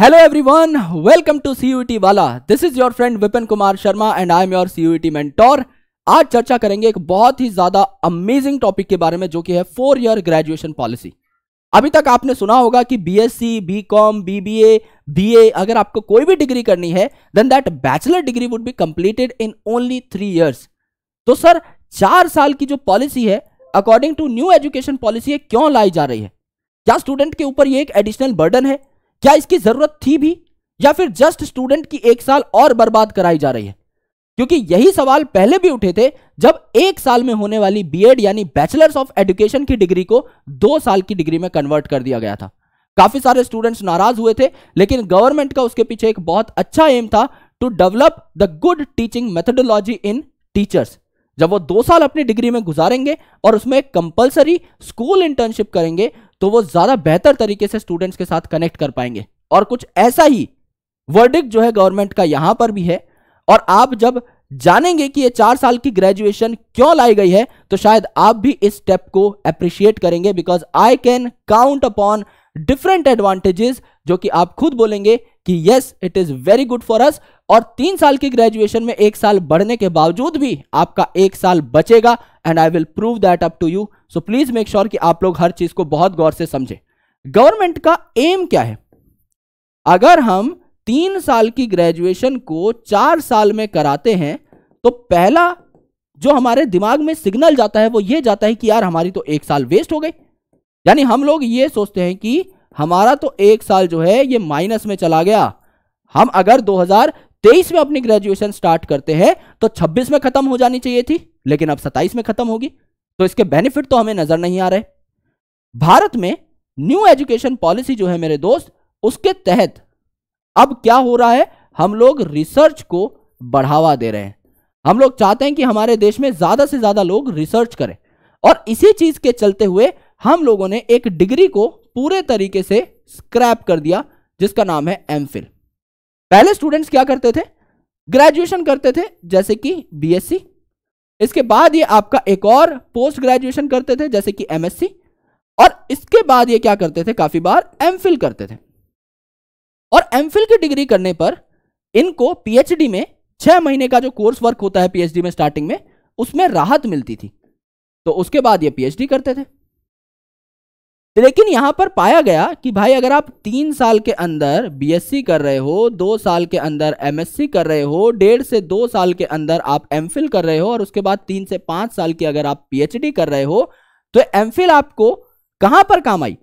Hello everyone, welcome to CUET वाला this is your friend Vipin Kumar Sharma and I am your CUET mentor आज चर्चा करेंगे एक बहुत ही ज्यादा अमेजिंग टॉपिक के बारे में जो कि है फोर ईयर ग्रेजुएशन पॉलिसी अभी तक आपने सुना होगा कि B S C B com B B A B A अगर आपको कोई भी डिग्री करनी है then that bachelor degree would be completed in only three years तो सर चार साल की जो पॉलिसी है according to new education policy है क्यों लाई जा रही है क्या स्टूडेंट के ऊपर ये एक एडिशनल बर्डन है क्या इसकी जरूरत थी भी या फिर जस्ट स्टूडेंट की एक साल और बर्बाद कराई जा रही है क्योंकि यही सवाल पहले भी उठे थे जब एक साल में होने वाली बीएड यानी बैचलर्स ऑफ एजुकेशन की डिग्री को दो साल की डिग्री में कन्वर्ट कर दिया गया था काफी सारे स्टूडेंट्स नाराज हुए थे लेकिन गवर्नमेंट का उसके पीछे एक बहुत अच्छा एम था to develop the good teaching methodology in teachers जब वो दो साल अपनी डिग्री में गुजारेंगे और उसमें कंपलसरी स्कूल इंटर्नशिप करेंगे तो वो ज़्यादा बेहतर तरीके से स्टूडेंट्स के साथ कनेक्ट कर पाएंगे और कुछ ऐसा ही वर्डिक जो है गवर्नमेंट का यहां पर भी है और आप जब जानेंगे कि ये चार साल की ग्रेजुएशन क्यों लाई गई है तो शायद आप भी इस स्टेप को अप्रिशिएट करेंगे because I can count upon different advantages जो कि आप खुद बोलेंगे कि yes it is very good for us और तीन साल की ग्रेजुएशन में एक साल बढ़ने के बावजूद भी आपका एक साल बचेगा and I will prove that up to you so please make sure कि आप लोग हर चीज को बहुत गौर से समझे गवर्नमेंट का एम क्या है अगर हम तीन साल की ग्रेजुएशन को चार साल में कराते हैं तो पहला जो हमारे दिमाग में सिग्नल जाता है वो ये जाता है कि यार हमारी तो एक साल वेस्ट हो गई यानी हम लोग ये सोचते हैं कि हमारा तो एक साल जो है ये माइनस में चला गया हम अगर 2023 में अपनी ग्रेजुएशन स्टार्ट करते हैं तो 26 में खत्म हो जानी चाहिए थी लेकिन अब 27 में खत्म होगी तो इसके बेनिफिट तो हमें नजर नहीं आ रहे भारत में न्यू एजुकेशन पॉलिसी जो है मेरे दोस्त उसके तहत अब क्या हो रहा है हम लोग रिसर्च को बढ़ावा दे रहे हैं हम लोग चाहते हैं कि हमारे देश में ज्यादा से ज्यादा लोग रिसर्च करें और इसी चीज के चलते हुए हम लोगों ने एक डिग्री को पूरे तरीके से स्क्रैप कर दिया जिसका नाम है एम पहले स्टूडेंट्स क्या करते थे ग्रेजुएशन करते थे जैसे कि बी इसके बाद ये आपका एक और पोस्ट ग्रेजुएशन करते थे जैसे कि एमएससी और इसके बाद ये क्या करते थे काफी बार एम करते थे और एम की डिग्री करने पर इनको पीएचडी में छह महीने का जो कोर्स वर्क होता है पीएचडी में स्टार्टिंग में उसमें राहत मिलती थी तो उसके बाद ये पीएचडी करते थे लेकिन यहाँ पर पाया गया कि भाई अगर आप तीन साल के अंदर बीएससी कर रहे हो दो साल के अंदर एमएससी कर रहे हो डेढ़ से दो साल के अंदर आप एमफिल कर रहे हो और उसके बाद तीन से पाँच साल की अगर आप पीएचडी कर रहे हो तो एमफिल आपको कहाँ पर काम आई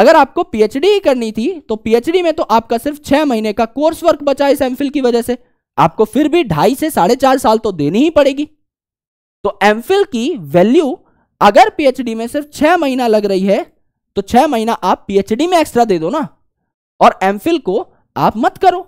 अगर आपको पीएचडी ही करनी थी तो पीएचडी में तो आपका सिर्फ छह महीने का कोर्स वर्क बचा इस एमफिल की वजह से आपको फिर भी ढाई से साढ़े चार साल तो देनी ही पड़ेगी तो एमफिल की वैल्यू अगर पीएचडी में सिर्फ छह महीना लग रही है तो छह महीना आप पीएचडी में एक्स्ट्रा दे दो ना और एमफिल को आप मत करो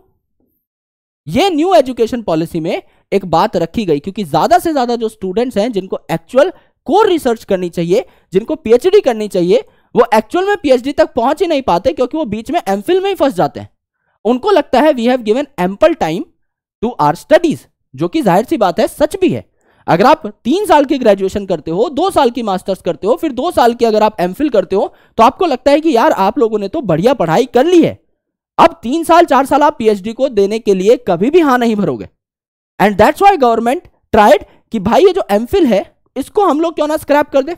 ये न्यू एजुकेशन पॉलिसी में एक बात रखी गई क्योंकि ज्यादा से ज्यादा जो स्टूडेंट्स हैं जिनको एक्चुअल कोर रिसर्च करनी चाहिए जिनको पीएचडी करनी चाहिए वो एक्चुअल में पीएचडी तक पहुंच ही नहीं पाते क्योंकि वो बीच में एमफिल में ही फंस जाते हैं उनको लगता है we have given ample time to our studies जो कि जाहिर सी बात है सच भी है अगर आप तीन साल की ग्रेजुएशन करते हो दो साल की मास्टर्स करते हो फिर दो साल की अगर आप एम करते हो तो आपको लगता है कि यार आप लोगों ने तो बढ़िया पढ़ाई कर ली है अब तीन साल चार साल आप पीएचडी को देने के लिए कभी भी हाँ नहीं भरोगे and that's why government tried कि भाई ये जो एम है इसको हम लोग क्यों ना स्क्रैप कर दे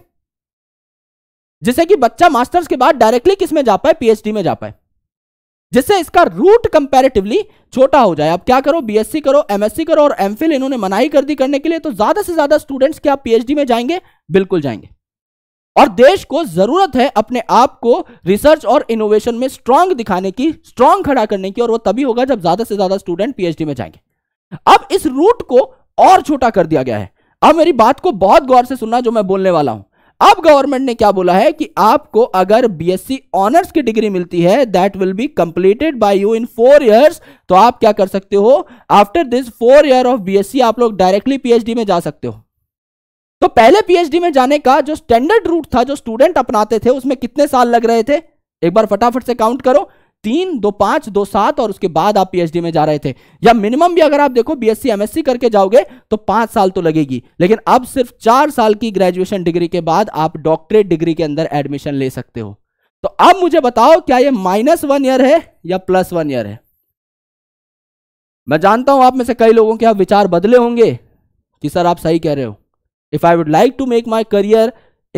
जिससे कि बच्चा मास्टर्स के बाद डायरेक्टली किस में जा पाए पीएचडी में जा पाए जिससे इसका रूट कंपैरेटिवली छोटा हो जाए अब क्या करो बीएससी करो एमएससी करो और एमफिल इन्होंने मनाही कर दी करने के लिए तो ज्यादा से ज्यादा स्टूडेंट्स क्या पीएचडी में जाएंगे बिल्कुल जाएंगे और देश को जरूरत है अपने आप को रिसर्च और इनोवेशन में स्ट्रांग दिखाने की स्ट्रांग खड़ा करने की और वह तभी होगा जब ज्यादा से ज्यादा स्टूडेंट पीएचडी में जाएंगे अब इस रूट को और छोटा कर दिया गया है अब मेरी बात को बहुत गौर से सुनना जो मैं बोलने वाला हूं अब गवर्नमेंट ने क्या बोला है कि आपको अगर बीएससी ऑनर्स की डिग्री मिलती है that will be completed by you in four years तो आप क्या कर सकते हो after this four year of BSc आप लोग डायरेक्टली पीएचडी में जा सकते हो तो पहले पीएचडी में जाने का जो स्टैंडर्ड रूट था जो स्टूडेंट अपनाते थे उसमें कितने साल लग रहे थे एक बार फटाफट से काउंट करो तीन दो पांच दो सात और उसके बाद आप पीएचडी में जा रहे थे या मिनिमम भी अगर आप देखो बीएससी एमएससी करके जाओगे तो पांच साल तो लगेगी लेकिन अब सिर्फ चार साल की ग्रेजुएशन डिग्री के बाद आप डॉक्टरेट डिग्री के अंदर एडमिशन ले सकते हो तो अब मुझे बताओ क्या ये माइनस वन ईयर है या प्लस वन ईयर है मैं जानता हूं आप में से कई लोगों के आप विचार बदले होंगे कि सर आप सही कह रहे हो if I would like to make my career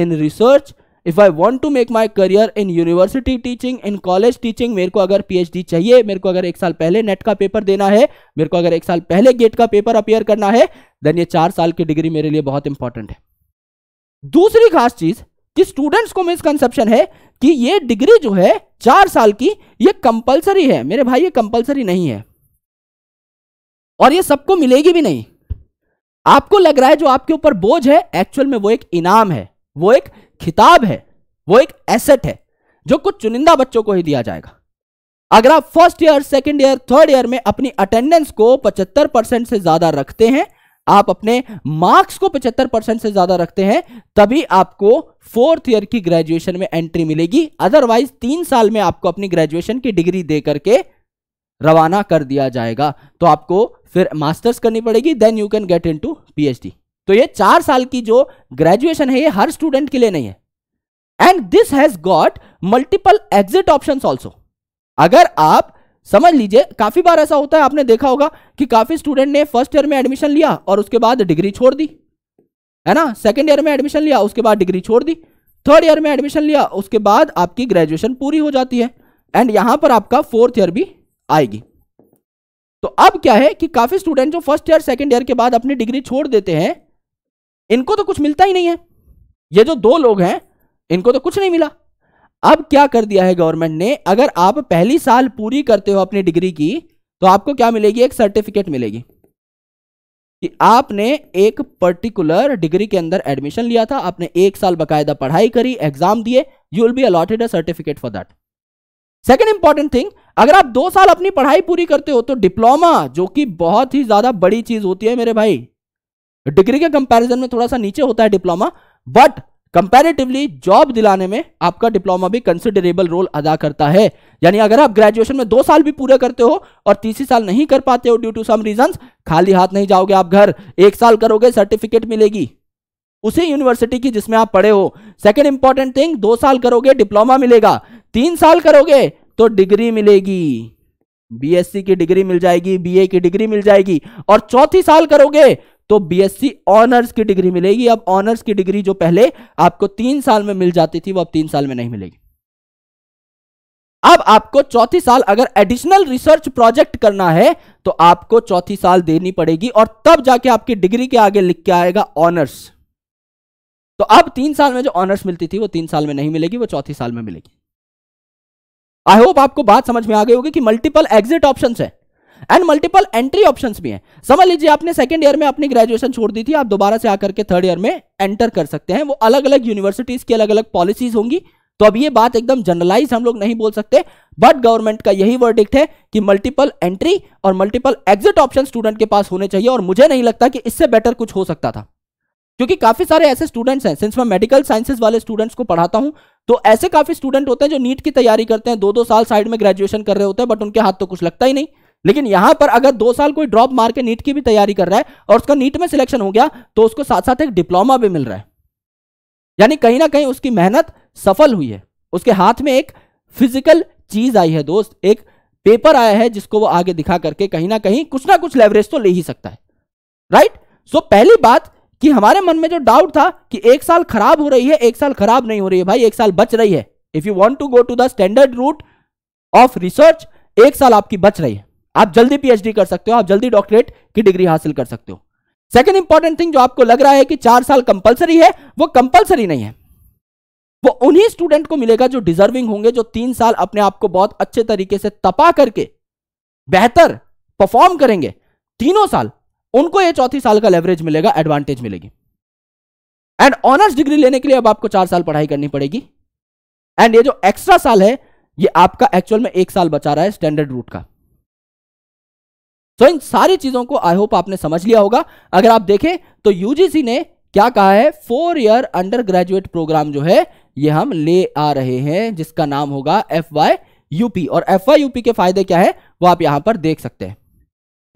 in research if I want to make my career in university teaching in college teaching मेरे को अगर डी चाहिए मेरे को अगर एक साल पहले नेट का पेपर देना है मेरे को अगर एक साल पहले गेट का पेपर अपेयर करना है देन ये चार साल की डिग्री मेरे लिए बहुत इंपॉर्टेंट है दूसरी खास चीज कि स्टूडेंट्स को मिसकंसेप्शन है कि ये डिग्री जो है चार साल की ये कंपलसरी है मेरे भाई ये कंपलसरी नहीं है और ये सबको मिलेगी भी नहीं आपको लग रहा है जो आपके ऊपर बोझ है एक्चुअल में वो एक इनाम है वो एक खिताब है वो एक एसेट है जो कुछ चुनिंदा बच्चों को ही दिया जाएगा अगर आप first year second year third year में अपनी अटेंडेंस को 75 परसेंट से ज्यादा रखते हैं आप अपने मार्क्स को 75 परसेंट से ज्यादा रखते हैं तभी आपको फोर्थ ईयर की ग्रेजुएशन में एंट्री मिलेगी अदरवाइज तीन साल में आपको अपनी ग्रेजुएशन की डिग्री दे करके रवाना कर दिया जाएगा तो आपको फिर मास्टर्स करनी पड़ेगी then you can get into P तो ये चार साल की जो ग्रेजुएशन है ये हर स्टूडेंट के लिए नहीं है and this has got multiple exit option also अगर आप समझ लीजिए काफी बार ऐसा होता है आपने देखा होगा कि काफी स्टूडेंट ने फर्स्ट ईयर में एडमिशन लिया और उसके बाद डिग्री छोड़ दी है ना सेकेंड ईयर में एडमिशन लिया उसके बाद डिग्री छोड़ दी थर्ड ईयर में एडमिशन लिया उसके बाद आपकी ग्रेजुएशन पूरी हो जाती है एंड यहां पर आपका फोर्थ ईयर भी आएगी तो अब क्या है कि काफी स्टूडेंट जो फर्स्ट ईयर सेकेंड ईयर के बाद अपनी डिग्री छोड़ देते हैं इनको तो कुछ मिलता ही नहीं है ये जो दो लोग हैं इनको तो कुछ नहीं मिला अब क्या कर दिया है गवर्नमेंट ने अगर आप पहली साल पूरी करते हो अपनी डिग्री की तो आपको क्या मिलेगी एक सर्टिफिकेट मिलेगी कि आपने एक पर्टिकुलर डिग्री के अंदर एडमिशन लिया था आपने एक साल बकायदा पढ़ाई करी एग्जाम दिए you will be allotted a certificate for that second important thing अगर आप दो साल अपनी पढ़ाई पूरी करते हो तो डिप्लोमा जो कि बहुत ही ज्यादा बड़ी चीज होती है मेरे भाई डिग्री के कंपैरिजन में थोड़ा सा नीचे होता है डिप्लोमा बट कंपैरेटिवली जॉब दिलाने में आपका डिप्लोमा भी कंसिडरेबल रोल अदा करता है यानी अगर आप ग्रेजुएशन में दो साल भी पूरे करते हो और तीसरी साल नहीं कर पाते हो ड्यू टू सम रीजन खाली हाथ नहीं जाओगे आप घर एक साल करोगे सर्टिफिकेट मिलेगी उसी यूनिवर्सिटी की जिसमें आप पढ़े हो सेकेंड इंपॉर्टेंट थिंग दो साल करोगे डिप्लोमा मिलेगा तीन साल करोगे तो डिग्री मिलेगी बीएससी की डिग्री मिल जाएगी बीए की डिग्री मिल जाएगी और चौथी साल करोगे तो बीएससी ऑनर्स की डिग्री मिलेगी अब ऑनर्स की डिग्री जो पहले आपको तीन साल में मिल जाती थी वो अब तीन साल में नहीं मिलेगी अब आपको चौथी साल अगर एडिशनल रिसर्च प्रोजेक्ट करना है तो आपको चौथी साल देनी पड़ेगी और तब जाके आपकी डिग्री के आगे लिख के आएगा ऑनर्स तो अब तीन साल में जो ऑनर्स मिलती थी वो तीन साल में नहीं मिलेगी वो चौथी साल में मिलेगी आई होप आपको बात समझ में आ गई होगी कि मल्टीपल एग्जिट ऑप्शन है एंड मल्टीपल एंट्री ऑप्शन भी हैं समझ लीजिए आपने सेकेंड ईयर में अपनी ग्रेजुएशन छोड़ दी थी आप दोबारा से आकर के थर्ड ईयर में एंटर कर सकते हैं वो अलग अलग यूनिवर्सिटीज की अलग अलग पॉलिसीज होंगी तो अब ये बात एकदम जनरलाइज हम लोग नहीं बोल सकते बट गवर्नमेंट का यही वर्डिक्ट है कि मल्टीपल एंट्री और मल्टीपल एग्जिट ऑप्शन स्टूडेंट के पास होने चाहिए और मुझे नहीं लगता कि इससे बेटर कुछ हो सकता था क्योंकि काफी सारे ऐसे स्टूडेंट्स हैं सिंस मैं मेडिकल साइंसेज वाले स्टूडेंट्स को पढ़ाता हूं तो ऐसे काफी स्टूडेंट होते हैं जो नीट की तैयारी करते हैं दो दो साल साइड में ग्रेजुएशन कर रहे होते हैं बट उनके हाथ तो कुछ लगता ही नहीं लेकिन यहां पर अगर दो साल कोई ड्रॉप मार के नीट की भी तैयारी कर रहा है और उसका नीट में सिलेक्शन हो गया तो उसको साथ साथ एक डिप्लोमा भी मिल रहा है यानी कहीं ना कहीं उसकी मेहनत सफल हुई है उसके हाथ में एक फिजिकल चीज आई है दोस्त एक पेपर आया है जिसको वो आगे दिखा करके कहीं ना कहीं कुछ ना कुछ लेवरेज तो ले ही सकता है राइट सो so, पहली बात कि हमारे मन में जो डाउट था कि एक साल खराब हो रही है एक साल खराब नहीं हो रही है भाई एक साल बच रही है if you want to go to the standard route of research एक साल आपकी बच रही है आप जल्दी पीएचडी कर सकते हो आप जल्दी डॉक्टरेट की डिग्री हासिल कर सकते हो सेकेंड इंपॉर्टेंट थिंग जो आपको लग रहा है कि चार साल कंपलसरी है वो कंपलसरी नहीं है वो उन्हीं स्टूडेंट को मिलेगा जो डिजर्विंग होंगे जो तीन साल अपने आप को बहुत अच्छे तरीके से तपा करके बेहतर परफॉर्म करेंगे तीनों साल उनको ये चौथी साल का लेवरेज मिलेगा एडवांटेज मिलेगी एंड ऑनर्स डिग्री लेने के लिए अब आपको चार साल पढ़ाई करनी पड़ेगी एंड ये जो एक्स्ट्रा साल है ये आपका एक्चुअल में एक साल बचा रहा है स्टैंडर्ड रूट का सो इन सारी चीजों को आई होप आपने समझ लिया होगा अगर आप देखें तो यूजीसी ने क्या कहा है four year undergraduate program जो है ये हम ले आ रहे हैं जिसका नाम होगा एफ वाई यूपी और एफ वाई यूपी के फायदे क्या है वो आप यहां पर देख सकते हैं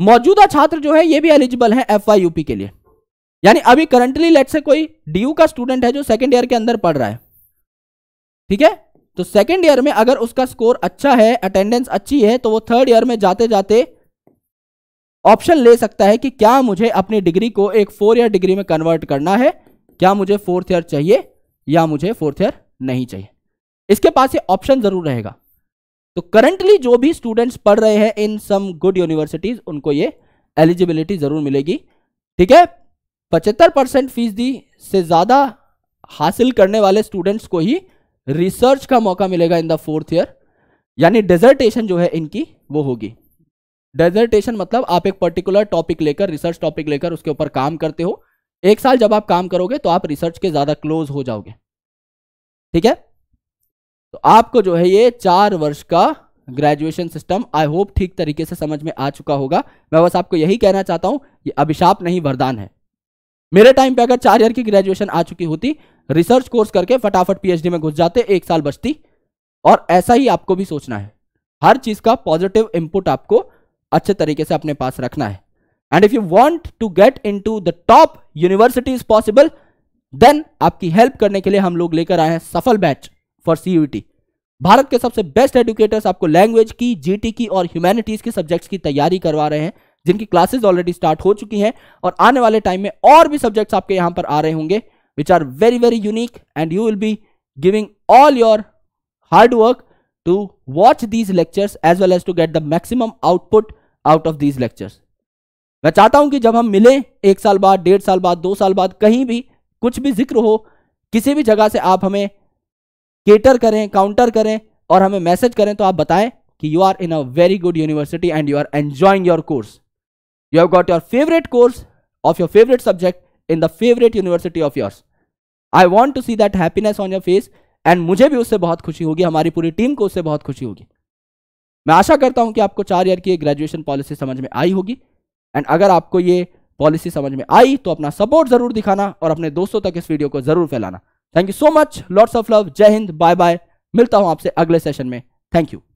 मौजूदा छात्र जो है ये भी एलिजिबल है एफ वाई यूपी के लिए यानी अभी करंटली लेट से कोई डी का स्टूडेंट है जो सेकेंड ईयर के अंदर पढ़ रहा है ठीक है तो सेकेंड ईयर में अगर उसका स्कोर अच्छा है अटेंडेंस अच्छी है तो वो थर्ड ईयर में जाते जाते ऑप्शन ले सकता है कि क्या मुझे अपनी डिग्री को एक फोर ईयर डिग्री में कन्वर्ट करना है क्या मुझे फोर्थ ईयर चाहिए या मुझे फोर्थ ईयर नहीं चाहिए इसके पास ये ऑप्शन जरूर रहेगा तो करंटली जो भी स्टूडेंट्स पढ़ रहे हैं इन सम गुड यूनिवर्सिटीज उनको ये एलिजिबिलिटी जरूर मिलेगी ठीक है पचहत्तर परसेंट फीसदी से ज़्यादा हासिल करने वाले स्टूडेंट्स को ही रिसर्च का मौका मिलेगा इन द फोर्थ ईयर यानी डिजर्टेशन जो है इनकी वो होगी डेजर्टेशन मतलब आप एक पर्टिकुलर टॉपिक लेकर रिसर्च टॉपिक लेकर उसके ऊपर काम करते हो एक साल जब आप काम करोगे तो आप रिसर्च के ज़्यादा क्लोज हो जाओगे ठीक है तो आपको जो है ये चार वर्ष का ग्रेजुएशन सिस्टम आई होप ठीक तरीके से समझ में आ चुका होगा मैं बस आपको यही कहना चाहता हूं ये अभिशाप नहीं वरदान है मेरे टाइम पे अगर चार ईयर की ग्रेजुएशन आ चुकी होती रिसर्च कोर्स करके फटाफट पीएचडी में घुस जाते एक साल बचती और ऐसा ही आपको भी सोचना है हर चीज़ का पॉजिटिव इनपुट आपको अच्छे तरीके से अपने पास रखना है and if you want to get into the top is possible then आपकी हेल्प करने के लिए हम लोग लेकर आए हैं सफल बैच फॉर सीयूटी भारत के सबसे बेस्ट एडुकेटर्स आपको लैंग्वेज की जीटी की और ह्यूमैनिटीज के सब्जेक्ट्स की तैयारी करवा रहे हैं जिनकी क्लासेस ऑलरेडी स्टार्ट हो चुकी हैं और आने वाले टाइम में और भी सब्जेक्ट्स आपके यहाँ पर आ रहे होंगे which are very very unique and you will be giving all your hard work watch these lectures as well as to get the maximum output out of these lectures मैं चाहता हूं कि जब हम मिलें एक साल बाद डेढ़ साल बाद दो साल बाद कहीं भी कुछ भी जिक्र हो किसी भी जगह से आप हमें केटर करें काउंटर करें और हमें मैसेज करें तो आप बताएं कि you are in a very good university and you are enjoying your course you have got your favourite course of your favourite subject in the favourite university of yours I want to see that happiness on your face and मुझे भी उससे बहुत खुशी होगी हमारी पूरी team को उससे बहुत खुशी होगी मैं आशा करता हूं कि आपको चार ईयर की ग्रेजुएशन पॉलिसी समझ में आई होगी एंड अगर आपको ये पॉलिसी समझ में आई तो अपना सपोर्ट जरूर दिखाना और अपने दोस्तों तक इस वीडियो को जरूर फैलाना thank you so much lords of love जय हिंद बाय बाय मिलता हूं आपसे अगले सेशन में थैंक यू